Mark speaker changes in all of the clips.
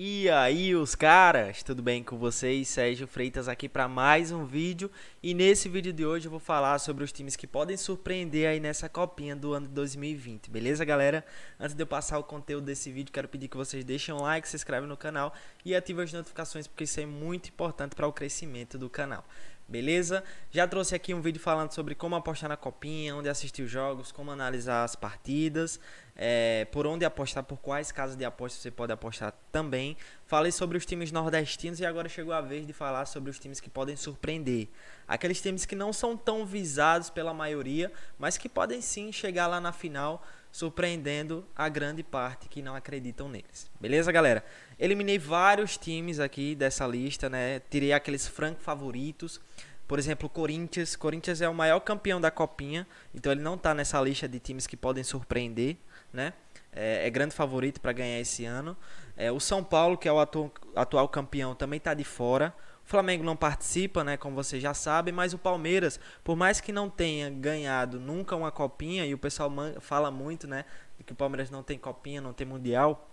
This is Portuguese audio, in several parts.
Speaker 1: E aí, os caras, tudo bem com vocês? Sérgio Freitas aqui para mais um vídeo. E nesse vídeo de hoje eu vou falar sobre os times que podem surpreender aí nessa copinha do ano de 2020, beleza, galera? Antes de eu passar o conteúdo desse vídeo, quero pedir que vocês deixem um like, se inscrevam no canal e ativem as notificações, porque isso é muito importante para o crescimento do canal beleza? Já trouxe aqui um vídeo falando sobre como apostar na copinha, onde assistir os jogos, como analisar as partidas, é, por onde apostar, por quais casas de aposta você pode apostar também. Falei sobre os times nordestinos e agora chegou a vez de falar sobre os times que podem surpreender. Aqueles times que não são tão visados pela maioria, mas que podem sim chegar lá na final surpreendendo a grande parte que não acreditam neles. Beleza, galera? Eliminei vários times aqui dessa lista, né? Tirei aqueles franco favoritos. Por exemplo, Corinthians. Corinthians é o maior campeão da Copinha, então ele não está nessa lista de times que podem surpreender, né? É, é grande favorito para ganhar esse ano. É, o São Paulo, que é o atu atual campeão, também está de fora. O Flamengo não participa, né, como vocês já sabem, mas o Palmeiras, por mais que não tenha ganhado nunca uma copinha, e o pessoal fala muito, né, que o Palmeiras não tem copinha, não tem mundial,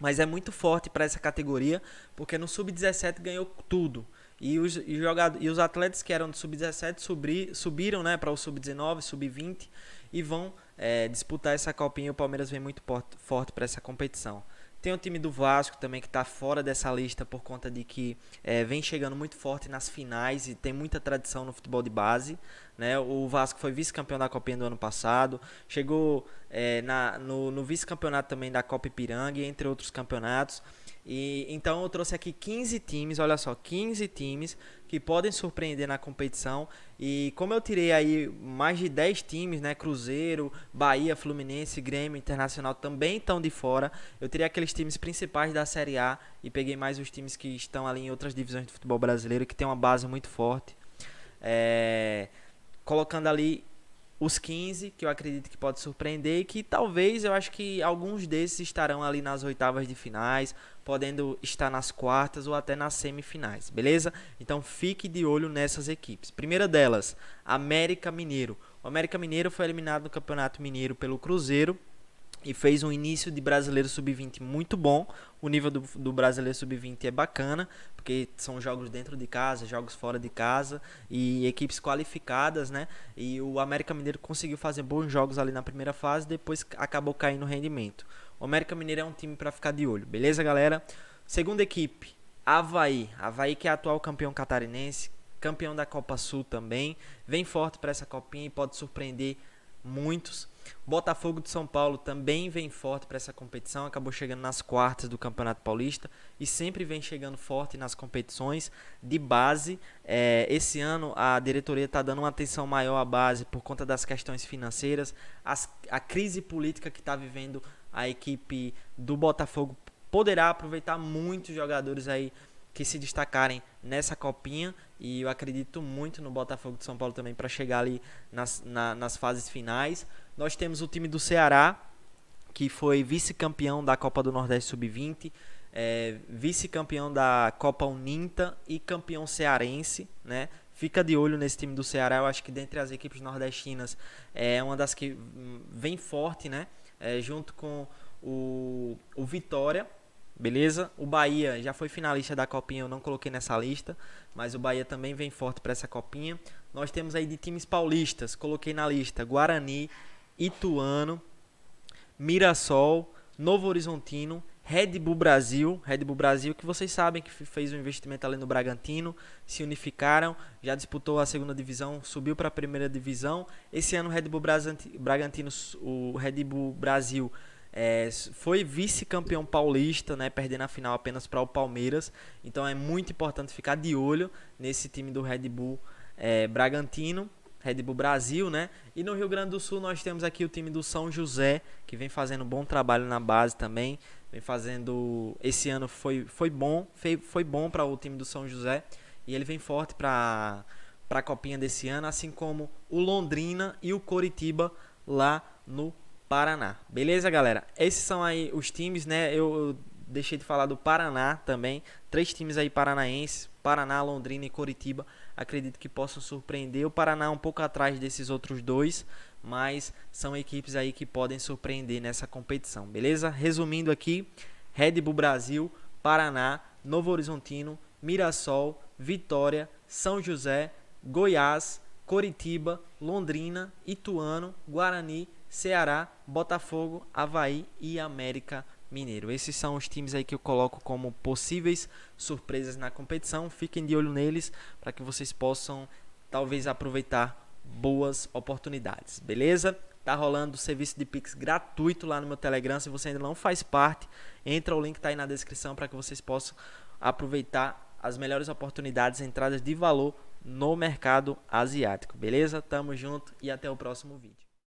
Speaker 1: mas é muito forte para essa categoria, porque no sub-17 ganhou tudo. E os, e, jogado, e os atletas que eram do sub-17 subiram né, para o sub-19, sub-20 e vão é, disputar essa copinha. O Palmeiras vem muito forte para essa competição. Tem o time do Vasco também que está fora dessa lista por conta de que é, vem chegando muito forte nas finais e tem muita tradição no futebol de base. Né? O Vasco foi vice-campeão da Copinha do ano passado, chegou é, na, no, no vice-campeonato também da Copa Ipiranga, entre outros campeonatos. E então eu trouxe aqui 15 times, olha só, 15 times que podem surpreender na competição. E como eu tirei aí mais de 10 times, né, Cruzeiro, Bahia, Fluminense, Grêmio, Internacional também estão de fora. Eu tirei aqueles times principais da Série A e peguei mais os times que estão ali em outras divisões do futebol brasileiro que tem uma base muito forte. É, colocando ali os 15, que eu acredito que pode surpreender, e que talvez eu acho que alguns desses estarão ali nas oitavas de finais, podendo estar nas quartas ou até nas semifinais, beleza? Então fique de olho nessas equipes. Primeira delas, América Mineiro. O América Mineiro foi eliminado no Campeonato Mineiro pelo Cruzeiro e fez um início de brasileiro sub-20 muito bom. O nível do, do brasileiro sub-20 é bacana, porque são jogos dentro de casa, jogos fora de casa e equipes qualificadas, né? E o América Mineiro conseguiu fazer bons jogos ali na primeira fase, depois acabou caindo o rendimento. O América Mineiro é um time para ficar de olho, beleza, galera? Segunda equipe, Havaí. Havaí que é atual campeão catarinense, campeão da Copa Sul também, vem forte para essa copinha e pode surpreender muitos Botafogo de São Paulo também vem forte para essa competição, acabou chegando nas quartas do Campeonato Paulista e sempre vem chegando forte nas competições de base. É, esse ano a diretoria está dando uma atenção maior à base por conta das questões financeiras, as, a crise política que está vivendo a equipe do Botafogo poderá aproveitar muitos jogadores aí que se destacarem nessa copinha e eu acredito muito no Botafogo de São Paulo também para chegar ali nas, na, nas fases finais. Nós temos o time do Ceará, que foi vice-campeão da Copa do Nordeste Sub-20, é, vice-campeão da Copa Uninta e campeão cearense, né? Fica de olho nesse time do Ceará, eu acho que dentre as equipes nordestinas é, é uma das que hum, vem forte, né? É, junto com o, o Vitória, Beleza? O Bahia já foi finalista da Copinha, eu não coloquei nessa lista, mas o Bahia também vem forte para essa Copinha. Nós temos aí de times paulistas, coloquei na lista Guarani, Ituano, Mirassol, Novo Horizontino, Red Bull Brasil, Red Bull Brasil, que vocês sabem que fez um investimento ali no Bragantino, se unificaram, já disputou a segunda divisão, subiu para a primeira divisão. Esse ano o Red Bull Bragantino, o Red Bull Brasil é, foi vice-campeão paulista, né, perdendo a final apenas para o Palmeiras. Então é muito importante ficar de olho nesse time do Red Bull é, Bragantino, Red Bull Brasil, né? E no Rio Grande do Sul nós temos aqui o time do São José, que vem fazendo um bom trabalho na base também. Vem fazendo. Esse ano foi, foi bom, foi, foi bom para o time do São José. E ele vem forte para a copinha desse ano, assim como o Londrina e o Coritiba lá no Paraná. Beleza, galera? Esses são aí os times, né? Eu deixei de falar do Paraná também. Três times aí paranaenses: Paraná, Londrina e Coritiba. Acredito que possam surpreender. O Paraná é um pouco atrás desses outros dois, mas são equipes aí que podem surpreender nessa competição, beleza? Resumindo aqui: Red Bull Brasil, Paraná, Novo Horizontino, Mirassol, Vitória, São José, Goiás, Coritiba, Londrina, Ituano, Guarani, Ceará, Botafogo, Havaí e América Mineiro. Esses são os times aí que eu coloco como possíveis surpresas na competição. Fiquem de olho neles para que vocês possam talvez aproveitar boas oportunidades, beleza? Tá rolando o serviço de Pix gratuito lá no meu Telegram. Se você ainda não faz parte, entra o link tá aí na descrição para que vocês possam aproveitar as melhores oportunidades, entradas de valor no mercado asiático, beleza? Tamo junto e até o próximo vídeo.